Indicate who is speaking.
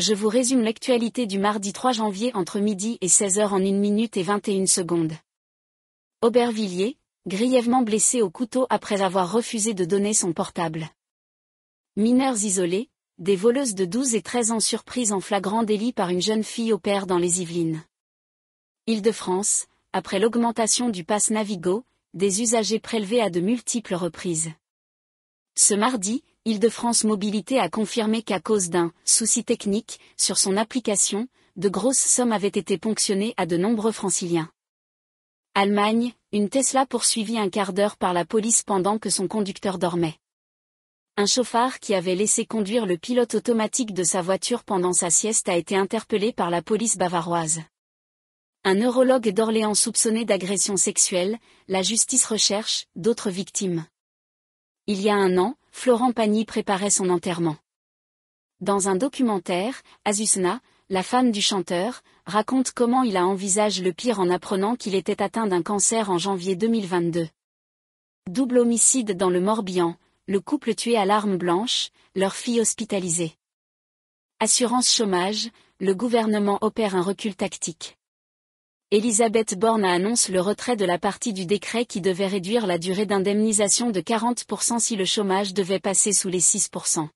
Speaker 1: je vous résume l'actualité du mardi 3 janvier entre midi et 16h en 1 minute et 21 secondes. Aubervilliers, grièvement blessé au couteau après avoir refusé de donner son portable. Mineurs isolés, des voleuses de 12 et 13 ans surprises en flagrant délit par une jeune fille au père dans les Yvelines. Île-de-France, après l'augmentation du pass Navigo, des usagers prélevés à de multiples reprises. Ce mardi, Île-de-France Mobilité a confirmé qu'à cause d'un souci technique sur son application, de grosses sommes avaient été ponctionnées à de nombreux franciliens. Allemagne, une Tesla poursuivie un quart d'heure par la police pendant que son conducteur dormait. Un chauffard qui avait laissé conduire le pilote automatique de sa voiture pendant sa sieste a été interpellé par la police bavaroise. Un neurologue d'Orléans soupçonné d'agression sexuelle, la justice recherche d'autres victimes. Il y a un an, Florent Pagny préparait son enterrement. Dans un documentaire, Azusna, la femme du chanteur, raconte comment il a envisagé le pire en apprenant qu'il était atteint d'un cancer en janvier 2022. Double homicide dans le Morbihan, le couple tué à l'arme blanche, leur fille hospitalisée. Assurance chômage, le gouvernement opère un recul tactique. Elisabeth Borne annonce le retrait de la partie du décret qui devait réduire la durée d'indemnisation de 40% si le chômage devait passer sous les 6%.